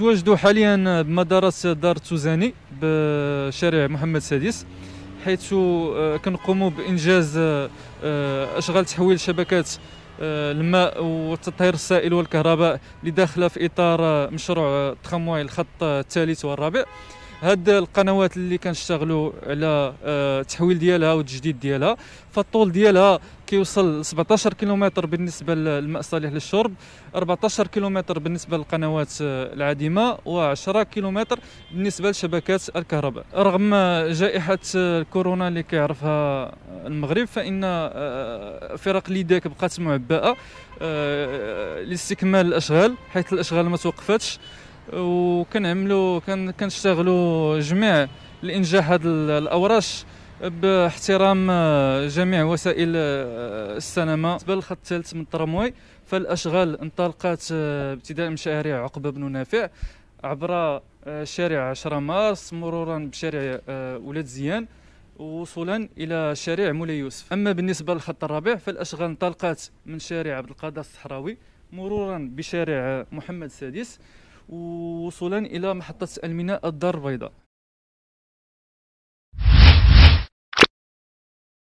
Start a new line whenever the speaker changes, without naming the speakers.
واجدو حاليا بمدرسة دار التوزاني بشارع محمد السادس حيث آه، كنقوموا بانجاز آه، آه، اشغال تحويل شبكات الماء والتطهير السائل والكهرباء اللي داخله في اطار مشروع تخموي الخط الثالث والرابع هاد القنوات اللي كنشتغلوا على آه، التحويل ديالها والتجديد ديالها فالطول ديالها كيوصل 17 كيلومتر بالنسبه للماء الصالح للشرب 14 كيلومتر بالنسبه للقنوات آه، العادمه و10 كيلومتر بالنسبه لشبكات الكهرباء رغم جائحه آه، الكورونا اللي كيعرفها المغرب فان فرق ليداك بقات معبأه لاستكمال الاشغال حيث الاشغال ما توقفتش وكنعملوا كنشتغلوا جميع لانجاح هذه الاوراش باحترام آه، جميع وسائل آه، السينما بالنسبه للخط الثالث من الترموي فالاشغال انطلقت آه، ابتداء من شارع عقبه بن نافع عبر شارع 10 مارس مرورا بشارع ولاد زيان وصولا الى شارع مولاي يوسف اما بالنسبه للخط الرابع فالاشغال انطلقت من شارع عبد القادر الصحراوي مرورا بشارع محمد السادس ووصولا الى محطه الميناء الدار البيضاء